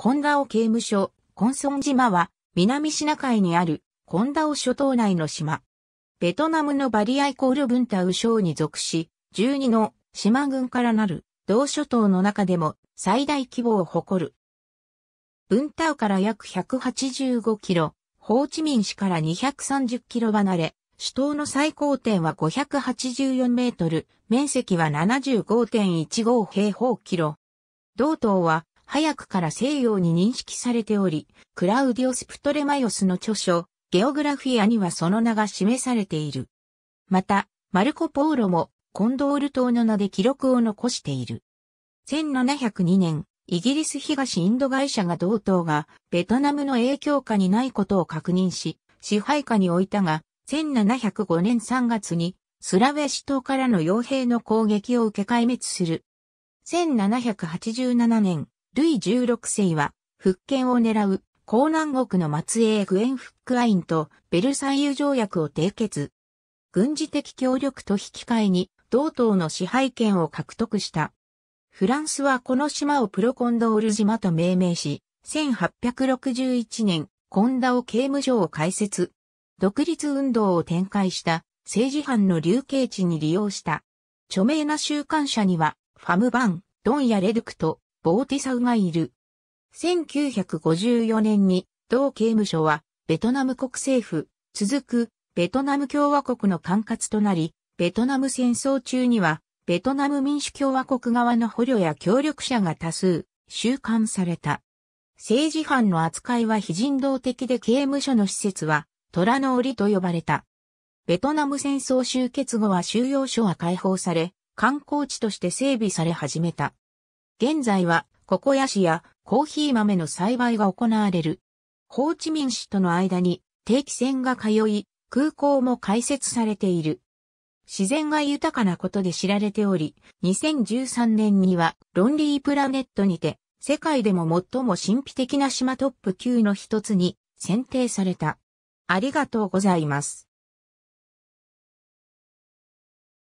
コンダオ刑務所、コンソン島は、南シナ海にある、コンダオ諸島内の島。ベトナムのバリアイコール文太ウ省に属し、12の島群からなる、同諸島の中でも最大規模を誇る。文太から約185キロ、ホーチミン市から230キロ離れ、首都の最高点は584メートル、面積は75.15平方キロ。同島は早くから西洋に認識されており、クラウディオス・プトレマヨスの著書、ゲオグラフィアにはその名が示されている。また、マルコ・ポーロも、コンドール島の名で記録を残している。1702年、イギリス東インド会社が同等が、ベトナムの影響下にないことを確認し、支配下に置いたが、1705年3月に、スラウェシ島からの傭兵の攻撃を受け壊滅する。1787年、ルイ16世は、復権を狙う、江南国の末裔グエン・フックアインとベルサイユ条約を締結。軍事的協力と引き換えに、同等の支配権を獲得した。フランスはこの島をプロコンドール島と命名し、1861年、コンダオ刑務所を開設。独立運動を展開した政治犯の流刑地に利用した。著名な週刊者には、ファムバン、ドンやレドクト、ボーティサウがいる。1954年に同刑務所はベトナム国政府、続くベトナム共和国の管轄となり、ベトナム戦争中にはベトナム民主共和国側の捕虜や協力者が多数収監された。政治犯の扱いは非人道的で刑務所の施設は虎の檻と呼ばれた。ベトナム戦争終結後は収容所は解放され、観光地として整備され始めた。現在はココヤシやコーヒー豆の栽培が行われる。ホーチミン市との間に定期船が通い、空港も開設されている。自然が豊かなことで知られており、2013年にはロンリープラネットにて、世界でも最も神秘的な島トップ級の一つに選定された。ありがとうございます。